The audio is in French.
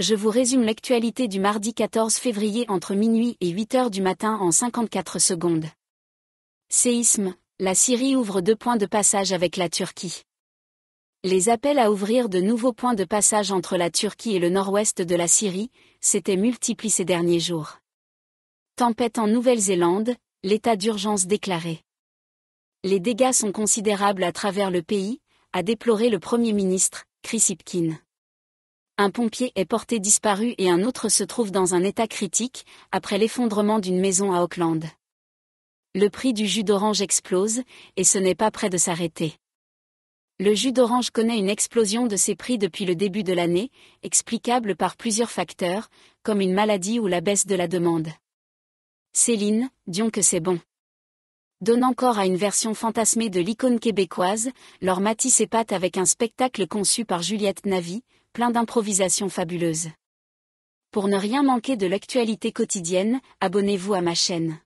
Je vous résume l'actualité du mardi 14 février entre minuit et 8 heures du matin en 54 secondes. Séisme, la Syrie ouvre deux points de passage avec la Turquie. Les appels à ouvrir de nouveaux points de passage entre la Turquie et le nord-ouest de la Syrie s'étaient multipliés ces derniers jours. Tempête en Nouvelle-Zélande, l'état d'urgence déclaré. Les dégâts sont considérables à travers le pays, a déploré le Premier ministre, Chris Hipkins. Un pompier est porté disparu et un autre se trouve dans un état critique, après l'effondrement d'une maison à Auckland. Le prix du jus d'orange explose, et ce n'est pas près de s'arrêter. Le jus d'orange connaît une explosion de ses prix depuis le début de l'année, explicable par plusieurs facteurs, comme une maladie ou la baisse de la demande. Céline, Dion que c'est bon. Donne encore à une version fantasmée de l'icône québécoise, leur Matisse pâte avec un spectacle conçu par Juliette Navy, plein d'improvisations fabuleuses. Pour ne rien manquer de l'actualité quotidienne, abonnez-vous à ma chaîne.